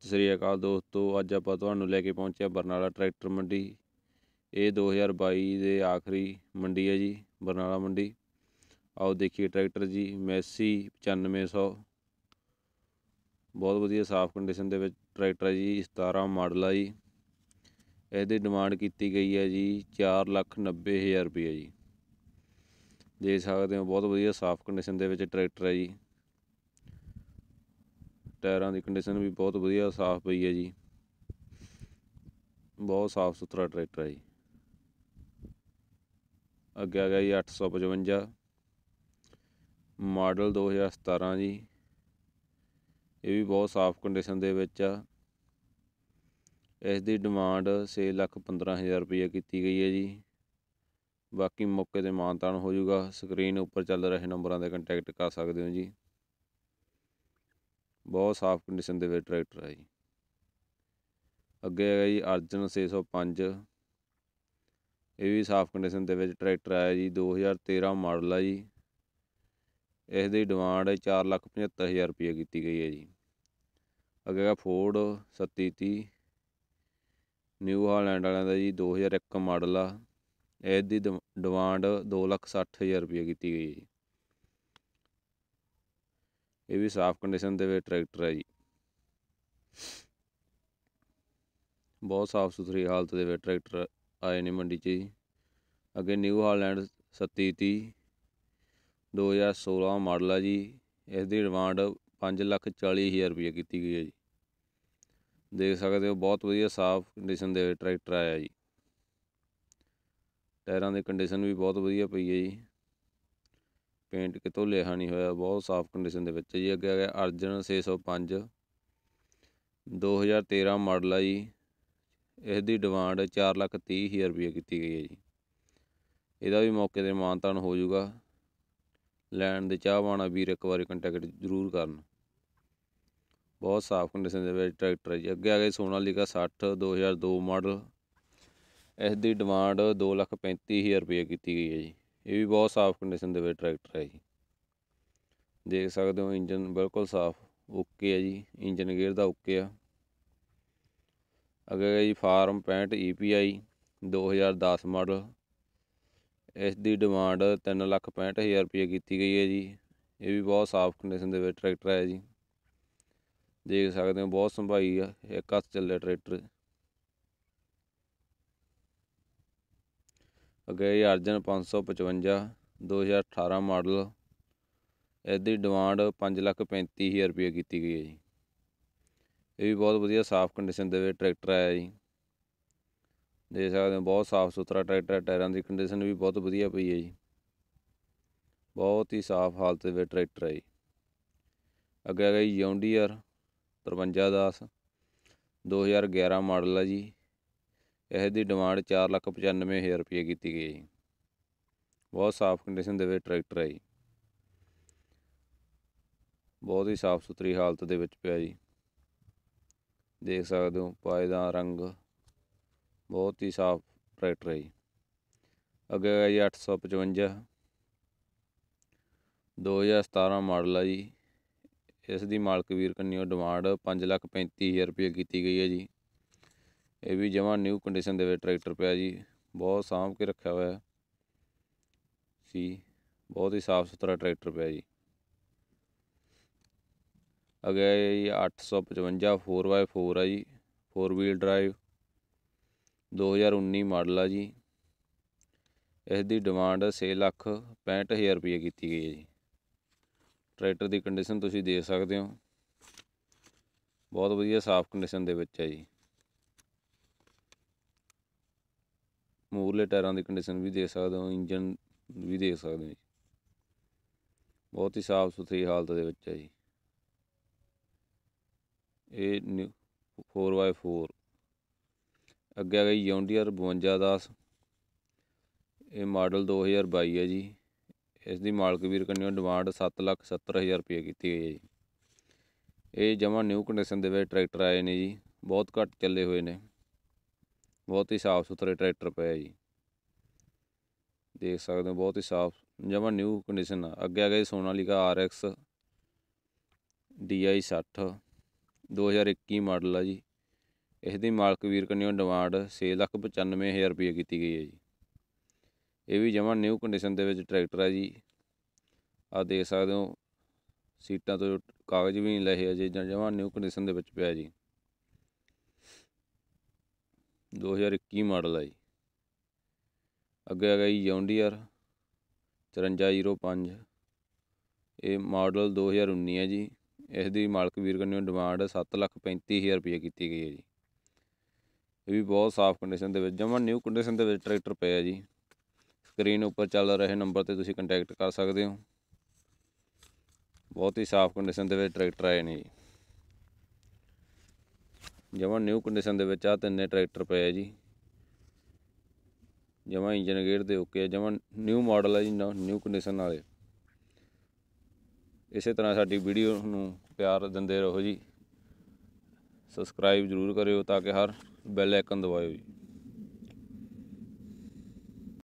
ਸਤਿ ਸ੍ਰੀ ਅਕਾਲ ਦੋਸਤੋ ਅੱਜ ਆਪਾਂ ਤੁਹਾਨੂੰ ਲੈ ਕੇ ਪਹੁੰਚਿਆ ਬਰਨਾਲਾ ਟਰੈਕਟਰ ਮੰਡੀ ਇਹ 2022 ਦੇ ਆਖਰੀ ਮੰਡੀ ਹੈ ਜੀ ਬਰਨਾਲਾ ਮੰਡੀ ਆਓ ਦੇਖੀਏ ਟਰੈਕਟਰ ਜੀ ਮੈਸੀ 9500 ਬਹੁਤ ਵਧੀਆ ਸਾਫ਼ ਕੰਡੀਸ਼ਨ ਦੇ ਵਿੱਚ ਟਰੈਕਟਰ ਹੈ ਜੀ 17 ਮਾਡਲ ਹੈ ਜੀ ਇਹਦੀ ਡਿਮਾਂਡ ਕੀਤੀ ਗਈ ਹੈ ਜੀ 4,90,000 ਰੁਪਏ ਜੀ ਦੇਖ ਸਕਦੇ ਹੋ ਬਹੁਤ ਵਧੀਆ ਸਾਫ਼ ਕੰਡੀਸ਼ਨ ਦੇ ਵਿੱਚ ਟਰੈਕਟਰ ਹੈ ਜੀ ਟਾਇਰਾਂ ਦੀ ਕੰਡੀਸ਼ਨ ਵੀ ਬਹੁਤ ਵਧੀਆ ਸਾਫ਼ ਪਈ ਹੈ ਜੀ ਬਹੁਤ ਸਾਫ਼ ਸੁਥਰਾ ਟਰੈਕਟਰ ਹੈ ਜੀ ਅੱਗੇ ਆ ਗਿਆ ਜੀ 855 ਮਾਡਲ 2017 ਜੀ ਇਹ ਵੀ ਬਹੁਤ ਸਾਫ਼ ਕੰਡੀਸ਼ਨ ਦੇ ਵਿੱਚ ਆ ਇਸ ਦੀ ਡਿਮਾਂਡ 6 ਲੱਖ 15000 ਰੁਪਏ ਕੀਤੀ ਗਈ ਹੈ ਜੀ ਬਾਕੀ ਮੌਕੇ ਤੇ ਮਾਨਤਾਨ ਹੋ ਜਾਊਗਾ ਸਕਰੀਨ ਉੱਪਰ ਚੱਲ ਰਹੇ ਨੰਬਰਾਂ 'ਤੇ ਕੰਟੈਕਟ ਕਰ ਸਕਦੇ ਹੋ ਜੀ ਬਹੁਤ ਸਾਫ ਕੰਡੀਸ਼ਨ ਦੇ ਵਿੱਚ ਟਰੈਕਟਰ ਆ ਜੀ ਅੱਗੇ ਆ ਜੀ ਅਰਜਨ 605 ਇਹ ਵੀ ਸਾਫ ਕੰਡੀਸ਼ਨ ਦੇ ਵਿੱਚ ਟਰੈਕਟਰ ਆਇਆ ਜੀ 2013 ਮਾਡਲ ਆ ਜੀ ਇਸ ਦੀ ਡਿਮਾਂਡ 475000 ਰੁਪਏ ਕੀਤੀ ਗਈ ਹੈ ਜੀ ਅੱਗੇ ਆ ਫੋਰਡ 3730 ਨਿਊ ਹਾਲੈਂਡ ਵਾਲਿਆਂ ਦਾ ਜੀ 2001 ਮਾਡਲ ਆ ਇਸ ਦੀ ਡਿਮਾਂਡ 260000 ਰੁਪਏ ਕੀਤੀ ਗਈ ਹੈ ਜੀ ਇਹ ਵੀ ਸਾਫ਼ ਕੰਡੀਸ਼ਨ ਦੇ ਵਿੱਚ ਟਰੈਕਟਰ ਹੈ ਜੀ ਬਹੁਤ ਸਾਫ਼ ਸੁਥਰੀ ਹਾਲਤ ਦੇ ਵਿੱਚ ਟਰੈਕਟਰ ਆਏ ਨੇ ਮੰਡੀ 'ਚ ਜੀ ਅੱਗੇ ਨਿਊ ਹਾਲੈਂਡ 3730 2016 ਮਾਡਲ ਆ ਜੀ ਇਸ ਦੀ ਡਿਮਾਂਡ 5 ਲੱਖ ਰੁਪਏ ਕੀਤੀ ਗਈ ਹੈ ਜੀ ਦੇਖ ਸਕਦੇ ਹੋ ਬਹੁਤ ਵਧੀਆ ਸਾਫ਼ ਕੰਡੀਸ਼ਨ ਦੇ ਟਰੈਕਟਰ ਆਇਆ ਜੀ ਟਾਇਰਾਂ ਦੀ ਕੰਡੀਸ਼ਨ ਵੀ ਬਹੁਤ ਵਧੀਆ ਪਈ ਹੈ ਜੀ ਪੇਂਟ ਕਿਤੋਂ ਲਿਆ ਨਹੀਂ ਹੋਇਆ ਬਹੁਤ ਸਾਫ਼ ਕੰਡੀਸ਼ਨ ਦੇ ਵਿੱਚ ਜੀ ਅੱਗੇ ਆ ਗਿਆ ਅਰਜਨ 605 2013 ਮਾਡਲ ਆ ਜੀ ਇਸ ਦੀ ਡਿਮਾਂਡ 4,30,000 ਰੁਪਏ ਕੀਤੀ ਗਈ ਹੈ ਜੀ ਇਹਦਾ ਵੀ ਮੌਕੇ ਤੇ ਮਾਨਤਾਨ ਹੋ ਜਾਊਗਾ ਲੈਣ ਦੇ ਚਾਹਵਾਨਾ ਵੀਰ ਇੱਕ ਵਾਰੀ ਕੰਟੈਕਟ ਜ਼ਰੂਰ ਕਰਨ ਬਹੁਤ ਸਾਫ਼ ਕੰਡੀਸ਼ਨ ਦੇ ਵਿੱਚ ਟਰੈਕਟਰ ਹੈ ਜੀ ਅੱਗੇ ਆ ਗਿਆ ਸੋਨਾਲੀਕਾ 60 2002 ਮਾਡਲ ਇਸ ਦੀ ਡਿਮਾਂਡ 2,35,000 ਰੁਪਏ ਕੀਤੀ ਗਈ ਹੈ ਜੀ ਇਹ ਵੀ ਬਹੁਤ ਸਾਫ਼ ਕੰਡੀਸ਼ਨ ਦੇ ਵਿੱਚ ਟਰੈਕਟਰ ਹੈ ਜੀ ਦੇਖ ਸਕਦੇ ਹੋ ਇੰਜਨ ਬਿਲਕੁਲ ਸਾਫ਼ ਓਕੇ ਹੈ ਜੀ ਇੰਜਨ ਗੇਅਰ ਦਾ ਓਕੇ ਆ ਅੱਗੇ ਹੈ ਜੀ ਫਾਰਮ 65 EPI 2010 ਮਾਡਲ ਇਸ ਦੀ ਡਿਮਾਂਡ 365000 ਰੁਪਏ ਕੀਤੀ ਗਈ ਹੈ ਜੀ ਇਹ ਵੀ ਬਹੁਤ ਸਾਫ਼ ਕੰਡੀਸ਼ਨ ਦੇ ਵਿੱਚ ਟਰੈਕਟਰ ਹੈ ਜੀ ਦੇਖ ਸਕਦੇ ਹੋ ਬਹੁਤ ਸੰਭਾਈ ਆ ਇੱਕ ਹੱਥ ਚੱਲੇ ਟਰੈਕਟਰ ਅਗੇਈ ਅਰਜਨ 555 2018 ਮਾਡਲ ਇਸ ਡਿਮਾਂਡ 535000 ਰੁਪਏ ਕੀਤੀ ਗਈ ਹੈ ਜੀ ਇਹ ਵੀ ਬਹੁਤ ਵਧੀਆ ਸਾਫ਼ ਕੰਡੀਸ਼ਨ ਦੇ ਵਿੱਚ ਟਰੈਕਟਰ ਆਇਆ ਜੀ ਦੇਖ ਸਕਦੇ ਹੋ ਬਹੁਤ ਸਾਫ਼ ਸੁਥਰਾ ਟਰੈਕਟਰ ਹੈ ਟਾਇਰਾਂ ਦੀ ਕੰਡੀਸ਼ਨ ਵੀ ਬਹੁਤ ਵਧੀਆ ਪਈ ਹੈ ਜੀ ਬਹੁਤ ਹੀ ਸਾਫ਼ ਹਾਲਤ ਦੇ ਵਿੱਚ ਟਰੈਕਟਰ ਹੈ ਜੀ ਅੱਗੇ ਹੈ ਗਈ ਜੌਂਡੀਅਰ 5310 2011 ਮਾਡਲ ਹੈ ਜੀ ਇਹ ਦੀ ਡਿਮਾਂਡ 495000 ਰੁਪਏ ਕੀਤੀ ਗਈ ਹੈ ਬਹੁਤ ਸਾਫ਼ ਕੰਡੀਸ਼ਨ ਦੇ ਵਿੱਚ ਟਰੈਕਟਰ ਹੈ ਜੀ ਬਹੁਤ ਹੀ ਸਾਫ਼ ਸੁਥਰੀ ਹਾਲਤ ਦੇ ਵਿੱਚ ਪਿਆ ਜੀ ਦੇਖ ਸਕਦੇ ਹੋ ਪਾਏ ਦਾ ਰੰਗ ਬਹੁਤ ਹੀ ਸਾਫ਼ ਟਰੈਕਟਰ ਹੈ ਜੀ ਅੱਗੇ ਹੈ ਜੀ 855 2017 ਮਾਡਲ ਹੈ ਜੀ ਇਸ ਦੀ ਮਾਲਕ ਵੀਰ ਕੰਨਿਓ ਡਿਮਾਂਡ 535000 ਰੁਪਏ ਕੀਤੀ ਗਈ ਹੈ ਜੀ ਇਹ ਵੀ ਜਮਾਂ ਨਿਊ ਕੰਡੀਸ਼ਨ ਦੇ ਵਿੱਚ ਟਰੈਕਟਰ ਪਿਆ ਜੀ ਬਹੁਤ ਸਾਫ਼ ਕੇ ਰੱਖਿਆ ਹੋਇਆ ਸੀ ਬਹੁਤ ਹੀ ਸਾਫ ਸੁਥਰਾ ਟਰੈਕਟਰ ਪਿਆ ਜੀ ਅਗੇ ਇਹ 855 4x4 ਆ ਜੀ 4 ਵੀਲ ਡਰਾਈਵ 2019 ਮਾਡਲ ਆ ਜੀ ਇਸ ਦੀ ਡਿਮਾਂਡ 6 ਲੱਖ 65000 ਰੁਪਏ ਕੀਤੀ ਗਈ ਹੈ ਜੀ ਟਰੈਕਟਰ ਦੀ ਕੰਡੀਸ਼ਨ ਤੁਸੀਂ ਦੇਖ ਸਕਦੇ ਹੋ ਬਹੁਤ ਵਧੀਆ ਸਾਫ ਕੰਡੀਸ਼ਨ ਦੇ ਵਿੱਚ ਹੈ ਜੀ ਮੂਰਲੇ ਟਾਇਰਾਂ ਦੀ ਕੰਡੀਸ਼ਨ ਵੀ ਦੇਖ ਸਕਦੇ ਹੋ ਇੰਜਨ ਵੀ ਦੇਖ ਸਕਦੇ ਹੋ ਬਹੁਤ ਹੀ ਸਾਫ ਸੁਥਰੀ ਹਾਲਤ ਦੇ ਵਿੱਚ ਹੈ ਜੀ ਇਹ 4x4 ਅੱਗੇ ਗਈ ਜੌਂਡੀਅਰ 52 ਦਾਸ ਇਹ ਮਾਡਲ 2022 ਹੈ ਜੀ ਇਸ ਦੀ ਮਾਲਕ ਵੀਰ ਕੰਨਿਓ ਡਿਮਾਂਡ 770000 ਰੁਪਏ ਕੀਤੀ ਹੈ ਜੀ ਇਹ ਜਮਾ ਨਿਊ ਕੰਡੀਸ਼ਨ ਦੇ ਵਿੱਚ ਟਰੈਕਟਰ ਆਏ ਨੇ ਜੀ ਬਹੁਤ ਘੱਟ ਚੱਲੇ ਹੋਏ ਨੇ ਬਹੁਤ ਹੀ ਸਾਫ ਸੁਥਰੇ ਟਰੈਕਟਰ ਪਏ ਜੀ ਦੇਖ ਸਕਦੇ ਹੋ ਬਹੁਤ ਹੀ ਸਾਫ ਜਮਾ ਨਿਊ ਕੰਡੀਸ਼ਨ ਆ ਅੱਗੇ ਆ ਗਈ ਸੋਨਾਲੀਕਾ RX DI 60 2021 ਮਾਡਲ ਆ ਜੀ ਇਸ ਦੀ ਮਾਲਕ ਵੀਰ ਕੰਨਿਓ ਡਿਮਾਂਡ 6,95,000 ਰੁਪਏ ਕੀਤੀ ਗਈ ਹੈ ਜੀ ਇਹ ਵੀ ਜਮਾ ਨਿਊ ਕੰਡੀਸ਼ਨ ਦੇ ਵਿੱਚ ਟਰੈਕਟਰ ਆ ਜੀ ਆ ਦੇਖ ਸਕਦੇ ਹੋ ਸੀਟਾਂ ਤੋਂ ਕਾਗਜ਼ ਵੀ ਨਹੀਂ ਲਏ ਅਜੇ ਜਮਾ ਨਿਊ ਕੰਡੀਸ਼ਨ ਦੇ ਵਿੱਚ ਪਿਆ ਜੀ 2021 ਮਾਡਲ ਹੈ ਜੀ ਅੱਗੇ ਹੈਗਾ ਜੀ ਜੌਂਡੀਅਰ 5405 ਇਹ ਮਾਡਲ 2019 ਹੈ ਜੀ ਇਸ ਦੀ ਮਾਲਕ ਵੀਰ ਕੰਨਿਓ ਡਿਮਾਂਡ 735000 ਰੁਪਏ ਕੀਤੀ ਗਈ ਹੈ ਜੀ ਇਹ ਵੀ ਬਹੁਤ ਸਾਫ਼ ਕੰਡੀਸ਼ਨ ਦੇ ਵਿੱਚ ਜਮਨ ਨਿਊ ਕੰਡੀਸ਼ਨ ਦੇ ਵਿੱਚ ਟਰੈਕਟਰ ਪਿਆ ਜੀ ਸਕਰੀਨ ਉੱਪਰ ਚੱਲ ਰਹੇ ਨੰਬਰ ਤੇ ਤੁਸੀਂ ਕੰਟੈਕਟ ਕਰ ਸਕਦੇ ਹੋ ਬਹੁਤ ਹੀ ਸਾਫ਼ ਕੰਡੀਸ਼ਨ ਦੇ ਵਿੱਚ ਟਰੈਕਟਰ ਆਏ ਨੇ ਜੀ ਜਿਵੇਂ ਨਿਊ ਕੰਡੀਸ਼ਨ ਦੇ ਵਿੱਚ ਆ ਤਿੰਨੇ ਟਰੈਕਟਰ ਪਏ ਆ ਜੀ ਜਿਵੇਂ ਇੰਜਨ ਗੇਅਰ ਦੇ ਓਕੇ ਆ ਜਿਵੇਂ ਨਿਊ ਮਾਡਲ ਆ ਜੀ ਨਿਊ ਕੰਡੀਸ਼ਨ ਵਾਲੇ ਇਸੇ ਤਰ੍ਹਾਂ ਸਾਡੀ ਵੀਡੀਓ ਨੂੰ ਪਿਆਰ ਦਿੰਦੇ ਰਹੋ ਜੀ ਸਬਸਕ੍ਰਾਈਬ ਜ਼ਰੂਰ ਕਰਿਓ ਤਾਂ ਕਿ ਹਰ ਬੈਲ ਆਈਕਨ ਦਬਾਇਓ ਜੀ